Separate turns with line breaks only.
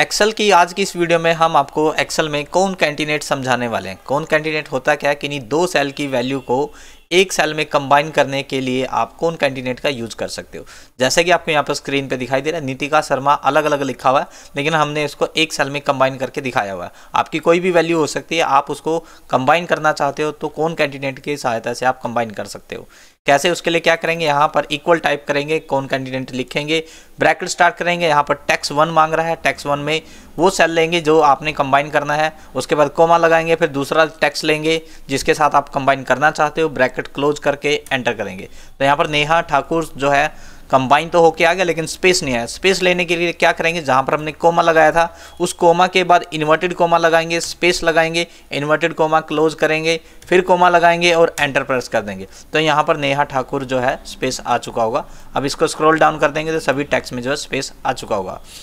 Excel की आज की इस वीडियो में हम आपको एक्सेल में कौन कैंडिडेट समझाने वाले हैं कौन कैंडिडेट होता क्या है कि नहीं दो सेल की वैल्यू को एक सेल में कंबाइन करने के लिए आप कौन कैंडिडेट का यूज कर सकते हो जैसे कि आपको यहाँ पर स्क्रीन पे दिखाई दे रहा है नीतिका शर्मा अलग अलग लिखा हुआ है लेकिन हमने इसको एक सेल में कंबाइन करके दिखाया हुआ है आपकी कोई भी वैल्यू हो सकती है आप उसको कंबाइन करना चाहते हो तो कौन कैंडिडेट की सहायता से आप कंबाइन कर सकते हो कैसे उसके लिए क्या करेंगे यहाँ पर इक्वल टाइप करेंगे कौन कैंडिडेट लिखेंगे ब्रैकेट स्टार्ट करेंगे यहाँ पर टैक्स वन मांग रहा है टैक्स वन में वो सेल लेंगे जो आपने कंबाइन करना है उसके बाद कोमा लगाएंगे फिर दूसरा टैक्स लेंगे जिसके साथ आप कंबाइन करना चाहते हो ब्रैकेट क्लोज करके एंटर करेंगे तो यहाँ पर नेहा ठाकुर जो है कंबाइन तो होके आ गया लेकिन स्पेस नहीं आया स्पेस लेने के लिए क्या करेंगे जहाँ पर हमने कोमा लगाया था उस कोमा के बाद इन्वर्टेड कोमा लगाएंगे स्पेस लगाएंगे इन्वर्टेड कोमा क्लोज करेंगे फिर कोमा लगाएंगे और एंटर प्रेस कर देंगे तो यहाँ पर नेहा ठाकुर जो है स्पेस आ चुका होगा अब इसको स्क्रॉल डाउन कर देंगे तो सभी टैक्स में जो है स्पेस आ चुका होगा